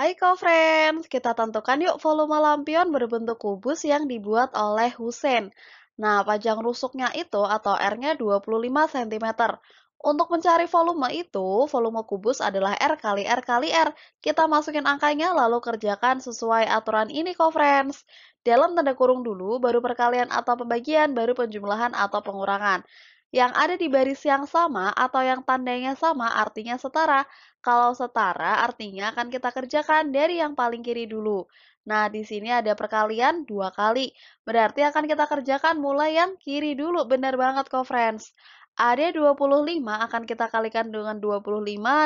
Hai co-friends, kita tentukan yuk volume lampion berbentuk kubus yang dibuat oleh Husen. Nah, panjang rusuknya itu atau R-nya 25 cm. Untuk mencari volume itu, volume kubus adalah R kali R kali R. Kita masukin angkanya lalu kerjakan sesuai aturan ini co friends. Dalam tanda kurung dulu, baru perkalian atau pembagian, baru penjumlahan atau pengurangan yang ada di baris yang sama atau yang tandanya sama artinya setara. Kalau setara artinya akan kita kerjakan dari yang paling kiri dulu. Nah, di sini ada perkalian dua kali. Berarti akan kita kerjakan mulai yang kiri dulu. Benar banget kok, friends. AD 25 akan kita kalikan dengan 25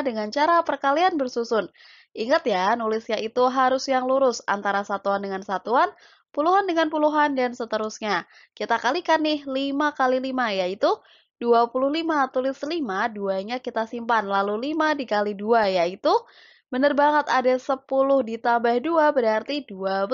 dengan cara perkalian bersusun. Ingat ya, nulisnya itu harus yang lurus antara satuan dengan satuan, puluhan dengan puluhan, dan seterusnya. Kita kalikan nih 5 kali 5, yaitu 25 tulis 5, 2-nya kita simpan, lalu 5 dikali 2, yaitu Bener banget, ada 10 ditambah 2 berarti 12.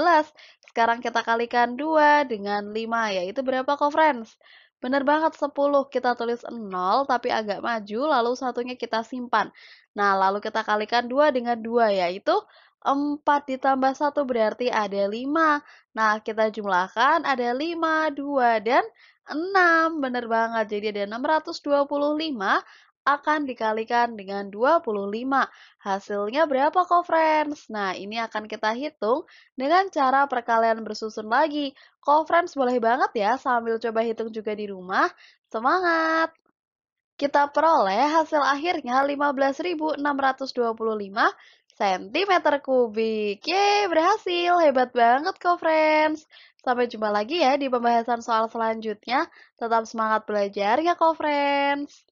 Sekarang kita kalikan 2 dengan 5, yaitu berapa kok, friends? Bener banget 10, kita tulis 0 tapi agak maju, lalu satunya kita simpan. Nah, lalu kita kalikan 2 dengan 2, yaitu 4 ditambah 1 berarti ada 5. Nah, kita jumlahkan ada 5, 2, dan 6. Bener banget, jadi ada 625 akan dikalikan dengan 25. Hasilnya berapa kok friends? Nah, ini akan kita hitung dengan cara perkalian bersusun lagi. Kok friends boleh banget ya sambil coba hitung juga di rumah. Semangat! Kita peroleh hasil akhirnya 15.625 cm kubik. Yeay, berhasil. Hebat banget kok, friends. Sampai jumpa lagi ya di pembahasan soal selanjutnya. Tetap semangat belajar ya, kok, friends.